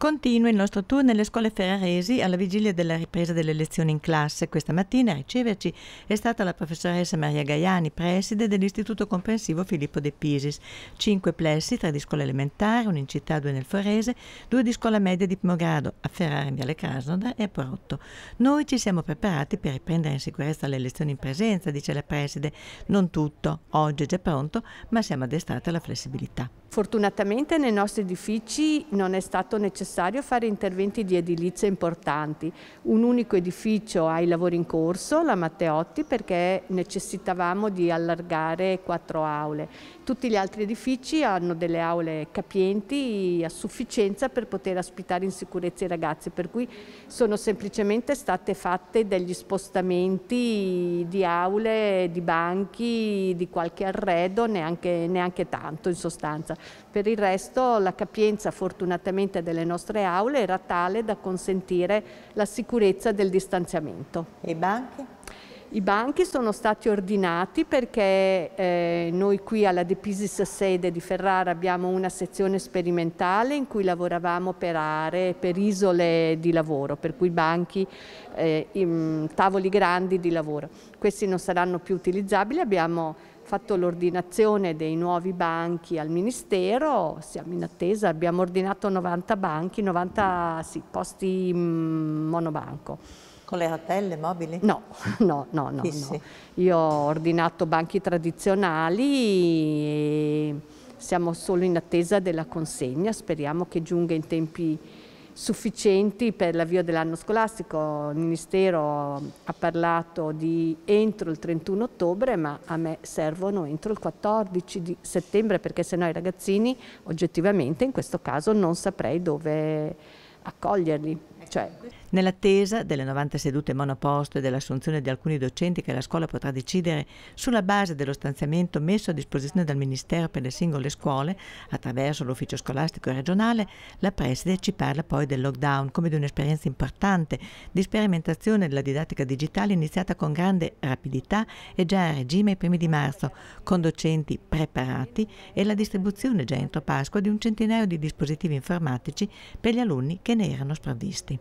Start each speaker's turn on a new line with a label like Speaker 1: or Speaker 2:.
Speaker 1: Continua il nostro tour nelle scuole ferraresi alla vigilia della ripresa delle lezioni in classe. Questa mattina a riceverci è stata la professoressa Maria Gaiani, preside dell'Istituto Comprensivo Filippo De Pisis. Cinque plessi, tre di scuola elementare, uno in città, due nel Forese, due di scuola media di primo grado a Ferrara in Viale Krasnodar e a Porotto. Noi ci siamo preparati per riprendere in sicurezza le lezioni in presenza, dice la preside. Non tutto, oggi è già pronto, ma siamo addestrati alla flessibilità.
Speaker 2: Fortunatamente nei nostri edifici non è stato necessario fare interventi di edilizia importanti. Un unico edificio ha i lavori in corso, la Matteotti, perché necessitavamo di allargare quattro aule. Tutti gli altri edifici hanno delle aule capienti a sufficienza per poter ospitare in sicurezza i ragazzi, per cui sono semplicemente state fatte degli spostamenti di aule, di banchi, di qualche arredo, neanche, neanche tanto in sostanza. Per il resto la capienza fortunatamente delle nostre aule era tale da consentire la sicurezza del distanziamento. E banche? I banchi sono stati ordinati perché eh, noi qui alla Depisis sede di Ferrara abbiamo una sezione sperimentale in cui lavoravamo per aree, per isole di lavoro, per cui banchi, eh, in, tavoli grandi di lavoro. Questi non saranno più utilizzabili, abbiamo fatto l'ordinazione dei nuovi banchi al Ministero, siamo in attesa, abbiamo ordinato 90 banchi, 90 sì, posti mh, mm, monobanco. Con le ratelle mobili? No, no, no, no, no. Io ho ordinato banchi tradizionali e siamo solo in attesa della consegna, speriamo che giunga in tempi sufficienti per l'avvio dell'anno scolastico. Il Ministero ha parlato di entro il 31 ottobre, ma a me servono entro il 14 settembre perché sennò i ragazzini oggettivamente in questo caso non saprei dove accoglierli. Cioè...
Speaker 1: Nell'attesa delle 90 sedute monoposto e dell'assunzione di alcuni docenti che la scuola potrà decidere sulla base dello stanziamento messo a disposizione dal Ministero per le singole scuole, attraverso l'ufficio scolastico regionale, la preside ci parla poi del lockdown come di un'esperienza importante di sperimentazione della didattica digitale iniziata con grande rapidità e già a regime ai primi di marzo, con docenti preparati e la distribuzione già entro Pasqua di un centinaio di dispositivi informatici per gli alunni che ne erano sprovvisti.